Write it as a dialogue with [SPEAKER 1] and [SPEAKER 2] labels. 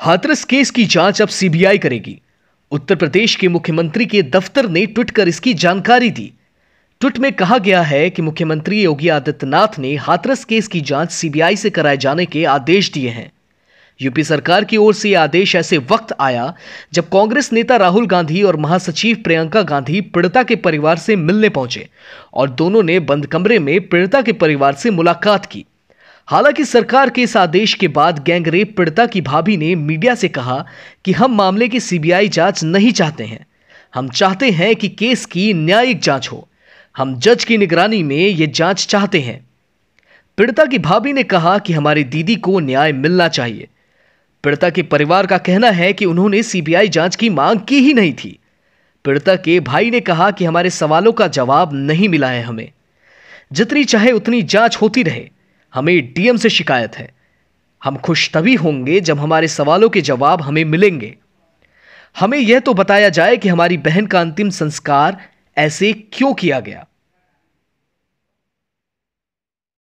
[SPEAKER 1] Hathras case की जांच अब सीबीआई करेगी उत्तर प्रदेश के मुख्यमंत्री के दफ्तर ने ट्वीट कर इसकी जानकारी दी ट्वीट में कहा गया है कि मुख्यमंत्री योगी आदित्यनाथ ने हाथरस केस की जांच सीबीआई से कराए जाने के आदेश दिए हैं यूपी सरकार की ओर से यह आदेश ऐसे वक्त आया जब कांग्रेस नेता राहुल गांधी और महासचिव प्रियंका गांधी पीड़िता के परिवार से मिलने पहुंचे और दोनों ने बंद कमरे में पीड़िता के परिवार से मुलाकात की हालांकि सरकार के इस आदेश के बाद गैंगरेप पीड़िता की भाभी ने मीडिया से कहा कि हम मामले की सीबीआई जांच नहीं चाहते हैं हम चाहते हैं कि केस की न्यायिक जांच हो हम जज की निगरानी में ये जांच चाहते हैं पीड़िता की भाभी ने कहा कि हमारी दीदी को न्याय मिलना चाहिए पीड़िता के परिवार का कहना है कि उन्होंने सीबीआई जांच की मांग की ही नहीं थी पीड़िता के भाई ने कहा कि हमारे सवालों का जवाब नहीं मिला है हमें जितनी चाहे उतनी जांच होती रहे हमें डीएम से शिकायत है हम खुश तभी होंगे जब हमारे सवालों के जवाब हमें मिलेंगे हमें यह तो बताया जाए कि हमारी बहन का अंतिम संस्कार ऐसे क्यों किया गया